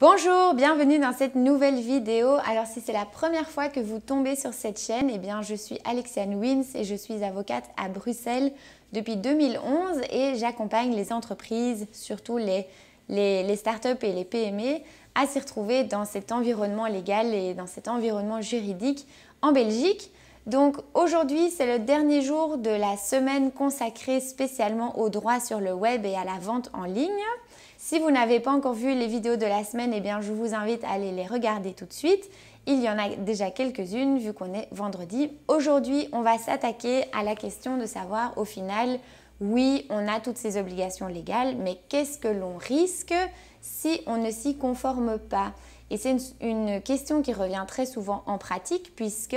Bonjour, bienvenue dans cette nouvelle vidéo. Alors si c'est la première fois que vous tombez sur cette chaîne, eh bien je suis Alexiane Wins et je suis avocate à Bruxelles depuis 2011 et j'accompagne les entreprises, surtout les, les, startups et les PME, à s'y retrouver dans cet environnement légal et dans cet environnement juridique en Belgique. Donc aujourd'hui, c'est le dernier jour de la semaine consacrée spécialement au droit sur le web et à la vente en ligne. Si vous n'avez pas encore vu les vidéos de la semaine, eh bien, je vous invite à aller les regarder tout de suite. Il y en a déjà quelques-unes vu qu'on est vendredi. Aujourd'hui, on va s'attaquer à la question de savoir au final, oui, on a toutes ces obligations légales, mais qu'est-ce que l'on risque si on ne s'y conforme pas et c'est une, question qui revient très souvent en pratique puisque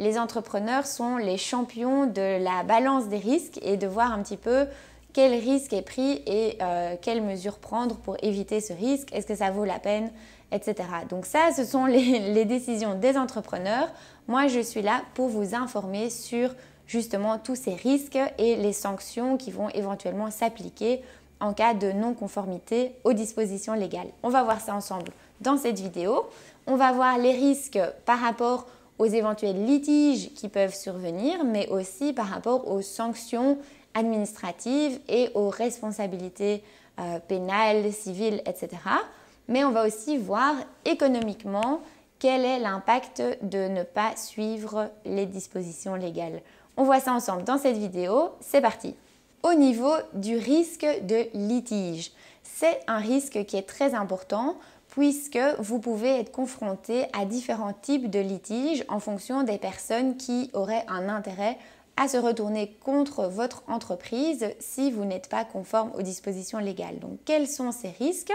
les entrepreneurs sont les champions de la balance des risques et de voir un petit peu quel risque est pris et euh, quelles mesures prendre pour éviter ce risque, est-ce que ça vaut la peine, etc. Donc ça, ce sont les, les, décisions des entrepreneurs. Moi, je suis là pour vous informer sur justement tous ces risques et les sanctions qui vont éventuellement s'appliquer en cas de non-conformité aux dispositions légales. On va voir ça ensemble dans cette vidéo. On va voir les risques par rapport aux éventuels litiges qui peuvent survenir, mais aussi par rapport aux sanctions administrative et aux responsabilités euh, pénales, civiles, etc. Mais on va aussi voir économiquement quel est l'impact de ne pas suivre les dispositions légales. On voit ça ensemble dans cette vidéo, c'est parti. Au niveau du risque de litige, c'est un risque qui est très important puisque vous pouvez être confronté à différents types de litiges en fonction des personnes qui auraient un intérêt à se retourner contre votre entreprise si vous n'êtes pas conforme aux dispositions légales. Donc quels sont ces risques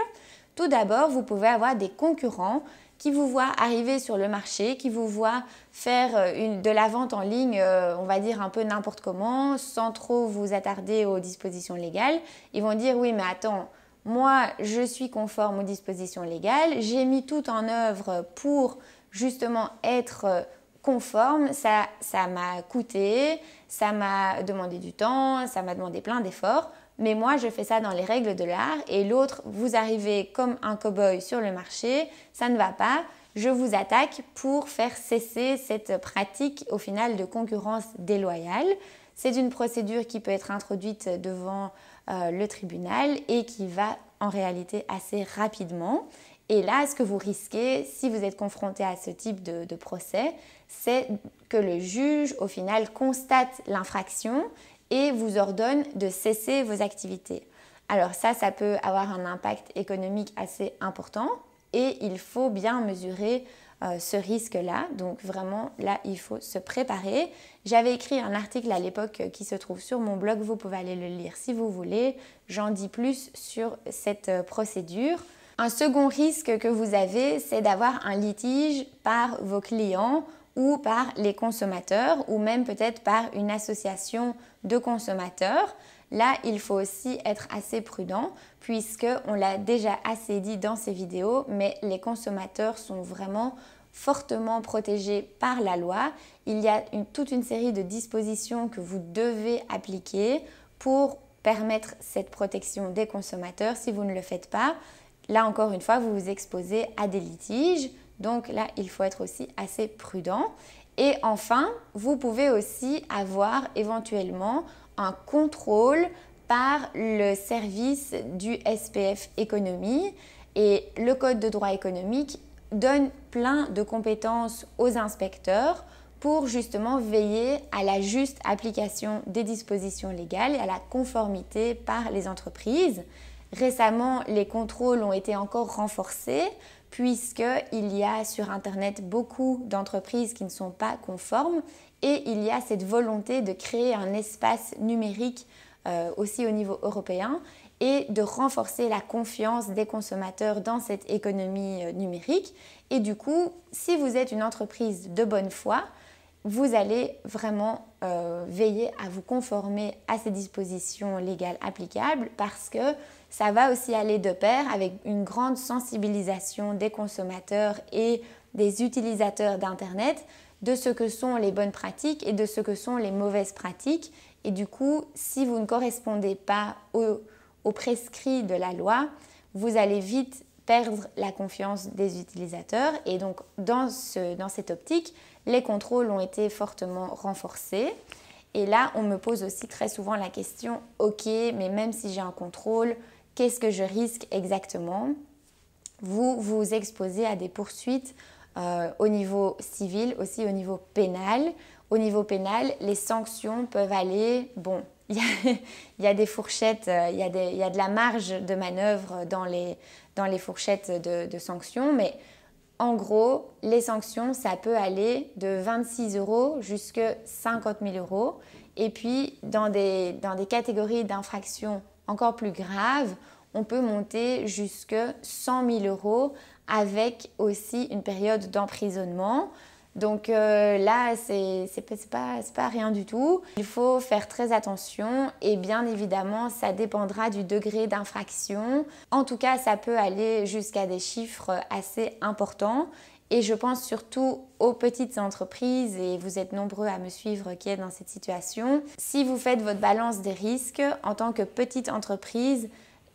Tout d'abord, vous pouvez avoir des concurrents qui vous voient arriver sur le marché, qui vous voient faire euh, de la vente en ligne, euh, on va dire un peu n'importe comment, sans trop vous attarder aux dispositions légales. Ils vont dire oui mais attends, moi je suis conforme aux dispositions légales, j'ai mis tout en œuvre pour justement être euh, conforme, ça ça m'a coûté, ça m'a demandé du temps, ça m'a demandé plein d'efforts, mais moi je fais ça dans les règles de l'art et l'autre, vous arrivez comme un cow-boy sur le marché, ça ne va pas, je vous attaque pour faire cesser cette pratique au final de concurrence déloyale. C'est une procédure qui peut être introduite devant euh, le tribunal et qui va en réalité assez rapidement. Et là, ce que vous risquez, si vous êtes confronté à ce type de, procès, c'est que le juge, au final, constate l'infraction et vous ordonne de cesser vos activités. Alors ça, ça peut avoir un impact économique assez important et il faut bien mesurer euh, ce risque-là. Donc vraiment, là, il faut se préparer. J'avais écrit un article à l'époque qui se trouve sur mon blog, vous pouvez aller le lire si vous voulez. J'en dis plus sur cette euh, procédure. Un second risque que vous avez, c'est d'avoir un litige par vos clients ou par les consommateurs ou même peut-être par une association de consommateurs. Là, il faut aussi être assez prudent puisque on l'a déjà assez dit dans ces vidéos, mais les consommateurs sont vraiment fortement protégés par la loi. Il y a toute une série de dispositions que vous devez appliquer pour permettre cette protection des consommateurs. Si vous ne le faites pas, Là encore une fois, vous vous exposez à des litiges, donc là, il faut être aussi assez prudent. Et enfin, vous pouvez aussi avoir éventuellement un contrôle par le service du SPF économie. Et le Code de droit économique donne plein de compétences aux inspecteurs pour justement veiller à la juste application des dispositions légales et à la conformité par les entreprises. Récemment, les contrôles ont été encore renforcés puisqu'il y a sur Internet beaucoup d'entreprises qui ne sont pas conformes et il y a cette volonté de créer un espace numérique euh, aussi au niveau européen et de renforcer la confiance des consommateurs dans cette économie euh, numérique. Et du coup, si vous êtes une entreprise de bonne foi, vous allez vraiment euh, veiller à vous conformer à ces dispositions légales applicables parce que ça va aussi aller de pair avec une grande sensibilisation des consommateurs et des utilisateurs d'Internet de ce que sont les bonnes pratiques et de ce que sont les mauvaises pratiques. Et du coup, si vous ne correspondez pas aux au prescrits de la loi, vous allez vite perdre la confiance des utilisateurs. Et donc, dans, ce, dans cette optique, les contrôles ont été fortement renforcés. Et là, on me pose aussi très souvent la question, ok, mais même si j'ai un contrôle, qu'est-ce que je risque exactement, vous vous exposez à des poursuites euh, au niveau civil, aussi au niveau pénal. Au niveau pénal, les sanctions peuvent aller, bon, il y, a des fourchettes, euh, il y, a de la marge de manœuvre dans les, dans les fourchettes de, sanctions, mais en gros, les sanctions, ça peut aller de 26 euros jusqu'à 50 000 euros. Et puis, dans des, dans des catégories d'infractions encore plus grave, on peut monter jusqu'à 100 000 euros avec aussi une période d'emprisonnement. Donc euh, là, c'est pas, pas rien du tout. Il faut faire très attention et bien évidemment, ça dépendra du degré d'infraction. En tout cas, ça peut aller jusqu'à des chiffres assez importants et je pense surtout aux petites entreprises, et vous êtes nombreux à me suivre qui est dans cette situation. Si vous faites votre balance des risques en tant que petite entreprise,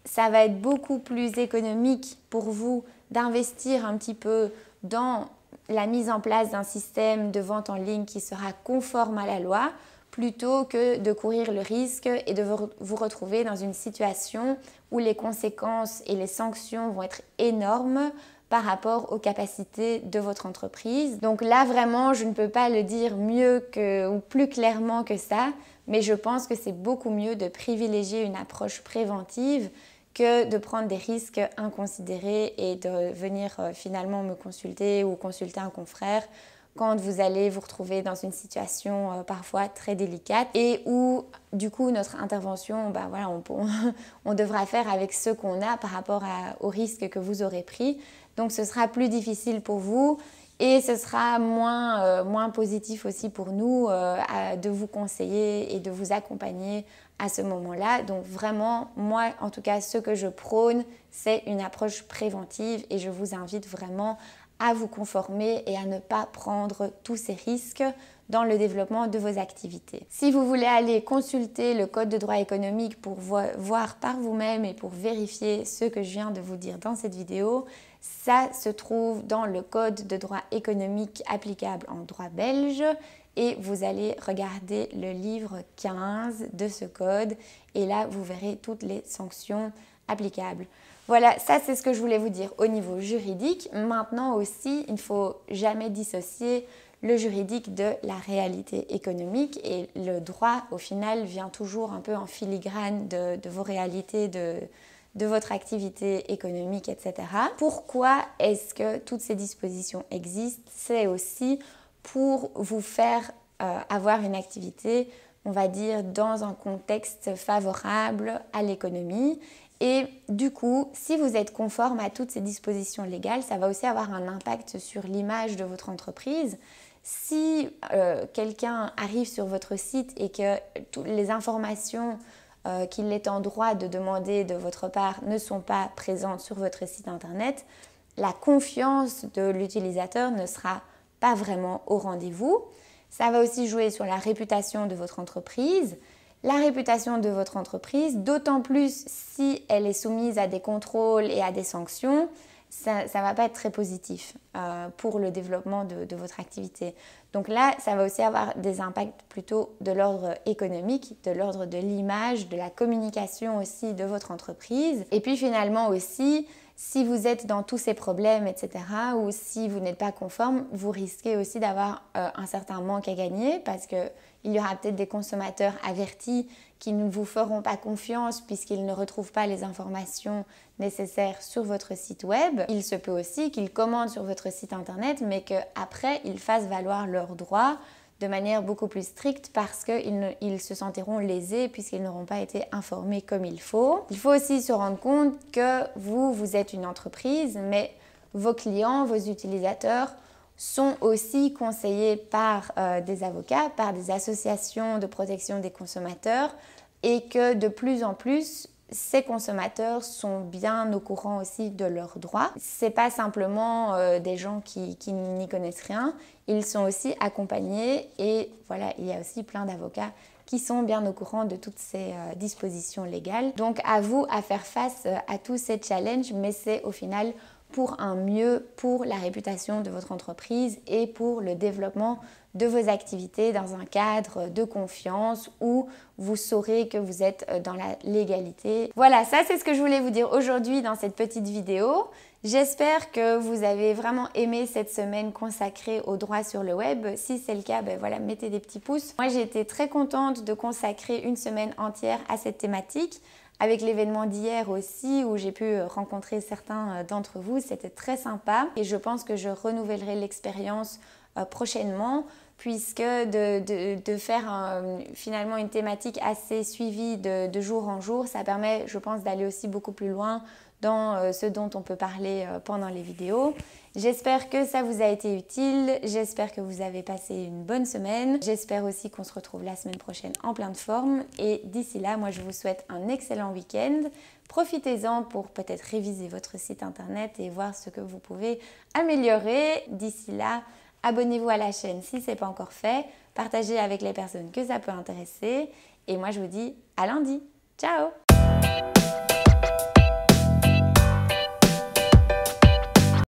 ça va être beaucoup plus économique pour vous d'investir un petit peu dans la mise en place d'un système de vente en ligne qui sera conforme à la loi plutôt que de courir le risque et de vous retrouver dans une situation où les conséquences et les sanctions vont être énormes par rapport aux capacités de votre entreprise. Donc là vraiment, je ne peux pas le dire mieux ou plus clairement que ça, mais je pense que c'est beaucoup mieux de privilégier une approche préventive que de prendre des risques inconsidérés et de venir euh, finalement me consulter ou consulter un confrère quand vous allez vous retrouver dans une situation euh, parfois très délicate et où du coup notre intervention, bah, voilà, on, devra faire avec ce qu'on a par rapport aux risques que vous aurez pris. Donc ce sera plus difficile pour vous et ce sera moins, euh, positif aussi pour nous euh, de vous conseiller et de vous accompagner à ce moment-là. Donc vraiment, moi en tout cas, ce que je prône, c'est une approche préventive et je vous invite vraiment à vous conformer et à ne pas prendre tous ces risques dans le développement de vos activités. Si vous voulez aller consulter le code de droit économique pour voir par vous-même et pour vérifier ce que je viens de vous dire dans cette vidéo, ça se trouve dans le code de droit économique applicable en droit belge et vous allez regarder le livre 15 de ce code et là vous verrez toutes les sanctions applicables. Voilà, ça c'est ce que je voulais vous dire au niveau juridique. Maintenant aussi, il ne faut jamais dissocier le juridique de la réalité économique et le droit au final vient toujours un peu en filigrane de, vos réalités, de, votre activité économique, etc. Pourquoi est-ce que toutes ces dispositions existent C'est aussi pour vous faire euh, avoir une activité, on va dire, dans un contexte favorable à l'économie. Et du coup, si vous êtes conforme à toutes ces dispositions légales, ça va aussi avoir un impact sur l'image de votre entreprise. Si euh, quelqu'un arrive sur votre site et que toutes les informations euh, qu'il est en droit de demander de votre part ne sont pas présentes sur votre site internet, la confiance de l'utilisateur ne sera pas vraiment au rendez-vous. Ça va aussi jouer sur la réputation de votre entreprise. La réputation de votre entreprise, d'autant plus si elle est soumise à des contrôles et à des sanctions, ça ne va pas être très positif euh, pour le développement de, votre activité. Donc là, ça va aussi avoir des impacts plutôt de l'ordre économique, de l'ordre de l'image, de la communication aussi de votre entreprise. Et puis finalement aussi, si vous êtes dans tous ces problèmes, etc., ou si vous n'êtes pas conforme, vous risquez aussi d'avoir euh, un certain manque à gagner parce qu'il y aura peut-être des consommateurs avertis qui ne vous feront pas confiance puisqu'ils ne retrouvent pas les informations nécessaires sur votre site web. Il se peut aussi qu'ils commandent sur votre site internet mais qu'après ils fassent valoir leurs droits de manière beaucoup plus stricte parce qu'ils ils se sentiront lésés puisqu'ils n'auront pas été informés comme il faut. Il faut aussi se rendre compte que vous, vous êtes une entreprise, mais vos clients, vos utilisateurs sont aussi conseillés par euh, des avocats, par des associations de protection des consommateurs et que de plus en plus, ces consommateurs sont bien au courant aussi de leurs droits. Ce n'est pas simplement euh, des gens qui, n'y connaissent rien, ils sont aussi accompagnés et voilà, il y a aussi plein d'avocats qui sont bien au courant de toutes ces euh, dispositions légales. Donc à vous à faire face euh, à tous ces challenges, mais c'est au final pour un mieux pour la réputation de votre entreprise et pour le développement de vos activités dans un cadre de confiance où vous saurez que vous êtes euh, dans la légalité. Voilà, ça c'est ce que je voulais vous dire aujourd'hui dans cette petite vidéo. J'espère que vous avez vraiment aimé cette semaine consacrée aux droits sur le web. Si c'est le cas, ben voilà, mettez des petits pouces. Moi j'ai été très contente de consacrer une semaine entière à cette thématique avec l'événement d'hier aussi où j'ai pu rencontrer certains euh, d'entre vous. C'était très sympa et je pense que je renouvellerai l'expérience euh, prochainement puisque de, faire finalement une thématique assez suivie de, jour en jour, ça permet, je pense, d'aller aussi beaucoup plus loin dans euh, ce dont on peut parler pendant les vidéos. J'espère que ça vous a été utile, j'espère que vous avez passé une bonne semaine, j'espère aussi qu'on se retrouve la semaine prochaine en pleine forme et d'ici là, moi je vous souhaite un excellent week-end. Profitez-en pour peut-être réviser votre site internet et voir ce que vous pouvez améliorer. D'ici là, abonnez-vous à la chaîne si ce n'est pas encore fait, partagez avec les personnes que ça peut intéresser et moi je vous dis à lundi. Ciao